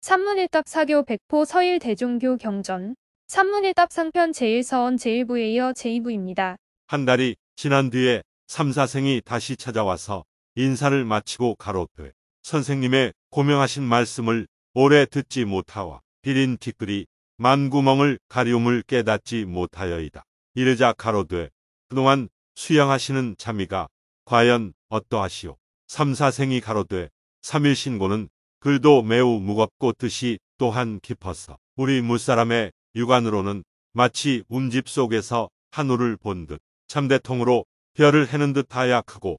산문일답 사교 백포 서일 대종교 경전 산문일답 상편 제1서원 제1부에 이어 제2부입니다. 한 달이 지난 뒤에 삼사생이 다시 찾아와서 인사를 마치고 가로되 선생님의 고명하신 말씀을 오래 듣지 못하와 비린 티끌이 만구멍을 가리움을 깨닫지 못하여이다. 이르자 가로되 그동안 수양하시는 자미가 과연 어떠하시오? 삼사생이 가로되 삼일신고는 글도 매우 무겁고 뜻이 또한 깊어서 우리 무사람의 육안으로는 마치 움집 속에서 한우를 본 듯 참대통으로 별을 해는 듯 하얗고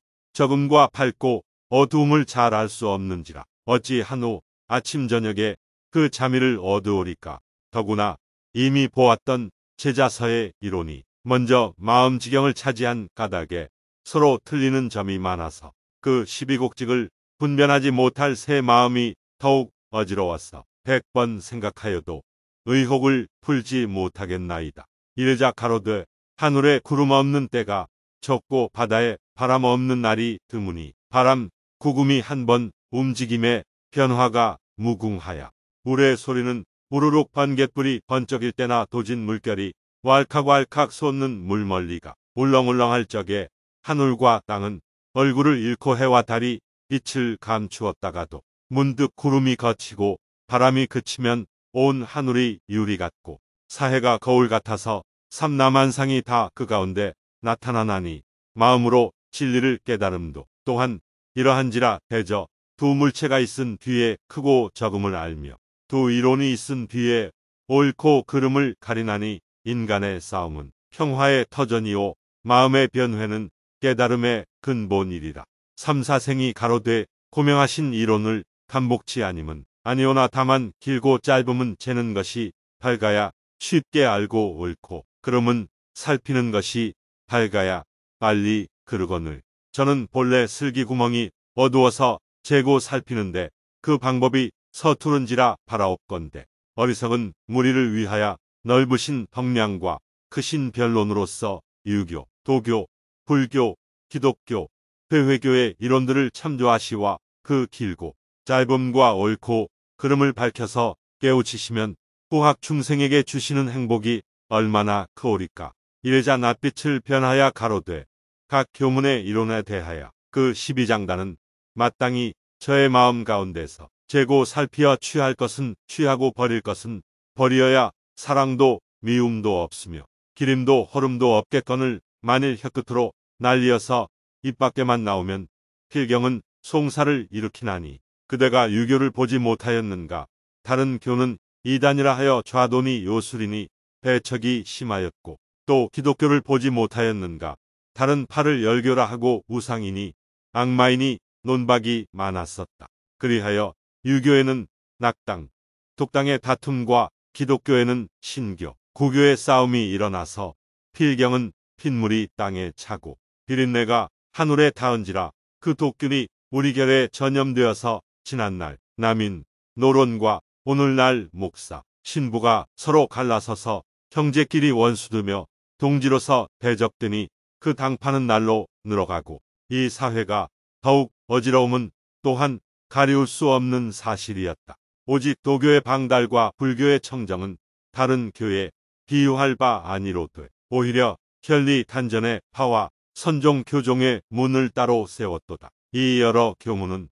적음과 밝고 어두움을 잘 알 수 없는지라 어찌한후 아침 저녁에 그 자미를 얻으오리까 더구나 이미 보았던 제자서의 이론이 먼저 마음 지경을 차지한 까닭에 서로 틀리는 점이 많아서 그 12곡직을 분변하지 못할 새 마음이 더욱 어지러워서 백번 생각하여도 의혹을 풀지 못하겠나이다. 이르자 가로되 하늘에 구름 없는 때가 적고 바다에 바람 없는 날이 드무니 바람 구금이한 번 움직임에 변화가 무궁하야 물의 소리는 우르륵 번갯불이 번쩍일 때나 도진 물결이 왈칵왈칵 솟는 물멀리가 울렁울렁할 적에 하늘과 땅은 얼굴을 잃고 해와 달이 빛을 감추었다가도 문득 구름이 거치고 바람이 그치면 온 하늘이 유리 같고 사해가 거울 같아서 삼남한상이 다 그 가운데 나타나나니 마음으로 진리를 깨달음도 또한 이러한지라 대저 두 물체가 있은 뒤에 크고 적음을 알며 두 이론이 있은 뒤에 옳고 그름을 가리나니 인간의 싸움은 평화의 터전이요 마음의 변회는 깨달음의 근본이리라. 삼사생이 가로되 고명하신 이론을 간복치 아님은 아니오나 다만 길고 짧음은 재는 것이 밝아야 쉽게 알고 옳고 그러면 살피는 것이 밝아야 빨리 그르거늘 저는 본래 슬기구멍이 어두워서 재고 살피는데 그 방법이 서투른지라 바라옵건데 어리석은 무리를 위하여 넓으신 덕량과 크신 변론으로서 유교, 도교, 불교, 기독교, 회회교의 이론들을 참조하시와 그 길고 짧음과 옳고 그름을 밝혀서 깨우치시면 후학 중생에게 주시는 행복이 얼마나 크오리까. 이르자 낯빛을 변하여 가로되 각 교문의 이론에 대하여 그 12장단은 마땅히 저의 마음 가운데서 재고 살피어 취할 것은 취하고 버릴 것은 버리어야 사랑도 미움도 없으며 기림도 허름도 없겠건을 만일 혀끝으로 날리어서 입 밖에만 나오면 필경은 송사를 일으키나니 그대가 유교를 보지 못하였는가 다른 교는 이단이라 하여 좌돈이 요술이니 배척이 심하였고 또 기독교를 보지 못하였는가 다른 팔을 열교라 하고 우상이니 악마이니 논박이 많았었다. 그리하여 유교에는 낙당, 독당의 다툼과 기독교에는 신교, 구교의 싸움이 일어나서 필경은 핏물이 땅에 차고 비린내가 하늘에 닿은지라 그 독균이 우리 결에 전염되어서 지난날 남인 노론과 오늘날 목사 신부가 서로 갈라서서 형제끼리 원수되며 동지로서 대적되니 그 당파는 날로 늘어가고 이 사회가 더욱 어지러움은 또한 가리울 수 없는 사실이었다. 오직 도교의 방달과 불교의 청정은 다른 교에 비유할 바 아니로 돼 오히려 현리 단전의 파와 선종 교종의 문을 따로 세웠도다. 이 여러 교문은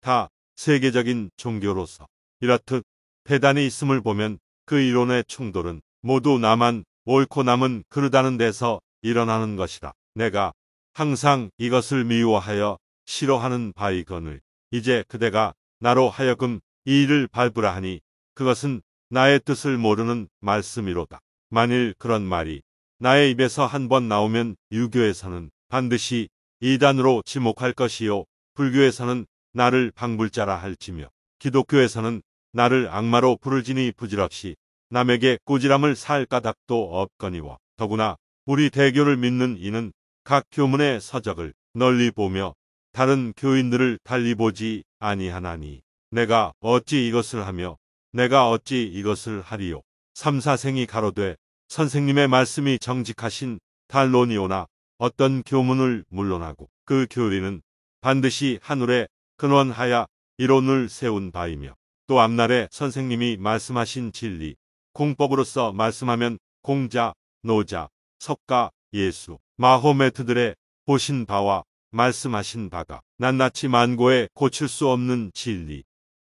다 세계적인 종교로서 이렇듯 대단히 있음을 보면 그 이론의 충돌은 모두 나만 옳고 남은 그르다는 데서 일어나는 것이라. 내가 항상 이것을 미워하여 싫어하는 바이건을 이제 그대가 나로 하여금 이 일을 밟으라 하니 그것은 나의 뜻을 모르는 말씀이로다. 만일 그런 말이 나의 입에서 한 번 나오면 유교에서는 반드시 이단으로 지목할 것이요 불교에서는 나를 방불자라 할지며 기독교에서는 나를 악마로 부르지니 부질없이 남에게 꾸지람을 살 까닭도 없거니와 더구나 우리 대교를 믿는 이는 각 교문의 서적을 널리 보며 다른 교인들을 달리 보지 아니하나니 내가 어찌 이것을 하며 내가 어찌 이것을 하리요 삼사생이 가로되 선생님의 말씀이 정직하신 탈론이오나 어떤 교문을 물러나고그 교리는 반드시 하늘에 근원하여 이론을 세운 바이며 또 앞날에 선생님이 말씀하신 진리 공법으로서 말씀하면 공자, 노자, 석가, 예수, 마호메트들의 보신 바와 말씀하신 바가 낱낱이 만고에 고칠 수 없는 진리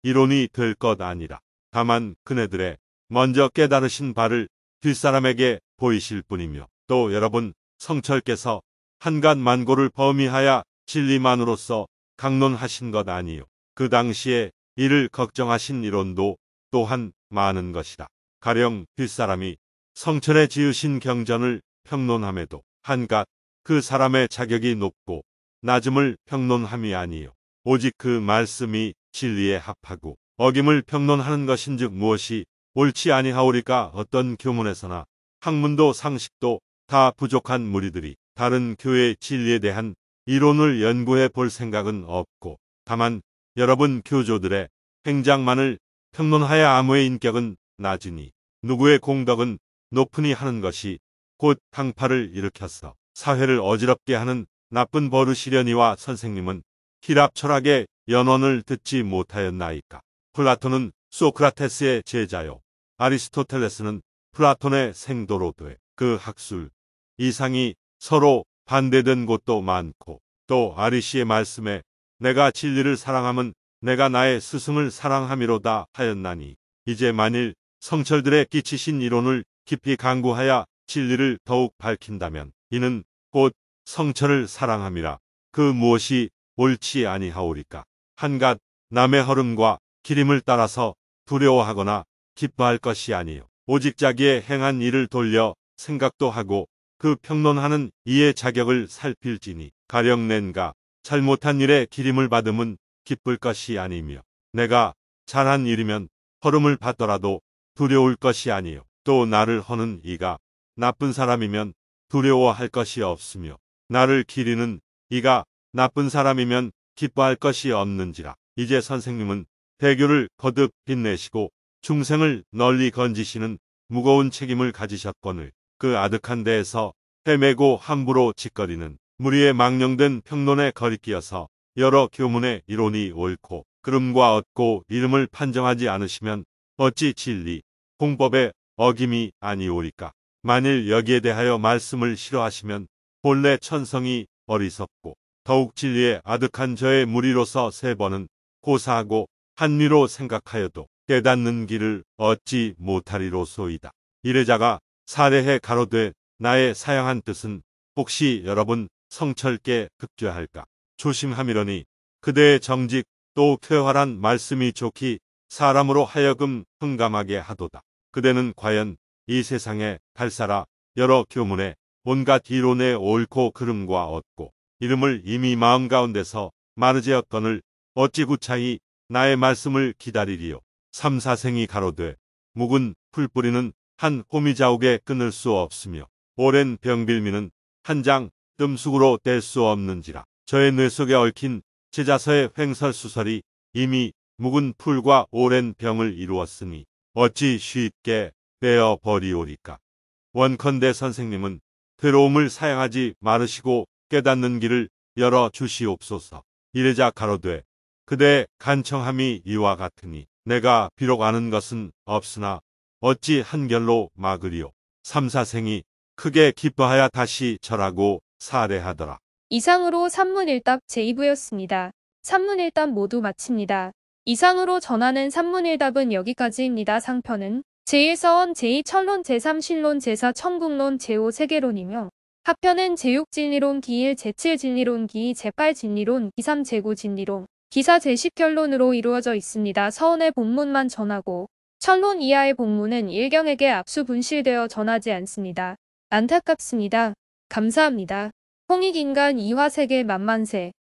이론이 될 것 아니라 다만 그네들의 먼저 깨달으신 바를 뒷사람에게 보이실 뿐이며 또 여러분 성철께서 한간 만고를 범위하여 진리만으로서 강론하신 것 아니요. 그 당시에 이를 걱정하신 이론도 또한 많은 것이다. 가령 뒷사람이 성천에 지으신 경전을 평론함에도 한갓 그 사람의 자격이 높고 낮음을 평론함이 아니요. 오직 그 말씀이 진리에 합하고 어김을 평론하는 것인즉 무엇이 옳지 아니하오리까 어떤 교문에서나 학문도 상식도 다 부족한 무리들이 다른 교회 의 진리에 대한 이론을 연구해 볼 생각은 없고 다만 여러분 교조들의 행장만을 평론하여 아무의 인격은 낮으니 누구의 공덕은 높으니 하는 것이 곧 당파를 일으켰어 사회를 어지럽게 하는 나쁜 버릇이려니와 선생님은 희랍 철학의 연원을 듣지 못하였나이까. 플라톤은 소크라테스의 제자요 아리스토텔레스는 플라톤의 생도로 돼그 학술 이상이 서로 반대된 곳도 많고 또 아리시의 말씀에 내가 진리를 사랑함은 내가 나의 스승을 사랑함이로다 하였나니 이제 만일 성철들의 끼치신 이론을 깊이 강구하여 진리를 더욱 밝힌다면 이는 곧 성철을 사랑함이라 그 무엇이 옳지 아니하오리까 한갓 남의 허름과 기림을 따라서 두려워하거나 기뻐할 것이 아니요. 오직 자기의 행한 일을 돌려 생각도 하고 그 평론하는 이의 자격을 살필지니 가령 낸가 잘못한 일에 기림을 받음은 기쁠 것이 아니며 내가 잘한 일이면 허름을 받더라도 두려울 것이 아니요 또 나를 허는 이가 나쁜 사람이면 두려워할 것이 없으며 나를 기리는 이가 나쁜 사람이면 기뻐할 것이 없는지라 이제 선생님은 대교를 거듭 빛내시고 중생을 널리 건지시는 무거운 책임을 가지셨거늘 그 아득한 데에서 헤매고 함부로 짓거리는 무리의 망령된 평론에 거리끼어서 여러 교문의 이론이 옳고 그름과 얻고 이름을 판정하지 않으시면 어찌 진리, 공법의 어김이 아니오리까. 만일 여기에 대하여 말씀을 싫어하시면 본래 천성이 어리석고 더욱 진리에 아득한 저의 무리로서 세 번은 고사하고 한미로 생각하여도 깨닫는 길을 얻지 못하리로소이다. 이레자가 사례해 가로되 나의 사양한 뜻은 혹시 여러분 성철께 급죄할까 조심함이러니 그대의 정직 또 쾌활한 말씀이 좋기 사람으로 하여금 흥감하게 하도다. 그대는 과연 이 세상에 달사라 여러 교문에 온갖 이론의 옳고 그름과 얻고 이름을 이미 마음 가운데서 마르제었건을 어찌 구차히 나의 말씀을 기다리리요. 삼사생이 가로되 묵은 풀 뿌리는 한 호미자옥에 끊을 수 없으며 오랜 병빌미는 한 장 뜸숙으로 뗄 수 없는지라 저의 뇌 속에 얽힌 제자서의 횡설수설이 이미 묵은 풀과 오랜 병을 이루었으니 어찌 쉽게 빼어 버리오리까 원컨대 선생님은 괴로움을 사양하지 마르시고 깨닫는 길을 열어 주시옵소서 이래자 가로되 그대 간청함이 이와 같으니 내가 비록 아는 것은 없으나 어찌 한결로 막으리오 삼사생이 크게 기뻐하여 다시 절하고 사례하더라. 이상으로 산문일답 제2부였습니다. 산문일답 모두 마칩니다. 이상으로 전하는 산문일답은 여기까지입니다. 상편은 제1서원 제2천론 제3신론 제4천국론 제5세계론이며 하편은 제6진리론 기일 제7진리론 기 제8진리론 기3제고진리론 기사 제식 결론으로 이루어져 있습니다. 서원의 본문만 전하고 천론 이하의 본문은 일경에게 압수 분실되어 전하지 않습니다. 안타깝습니다. 감사합니다. 홍익인간 이화세계 만만세